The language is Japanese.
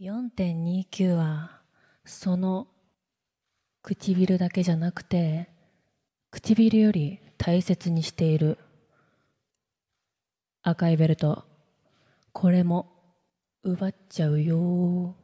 4.29はその唇だけじゃなくて唇より大切にしている赤いベルトこれも奪っちゃうよ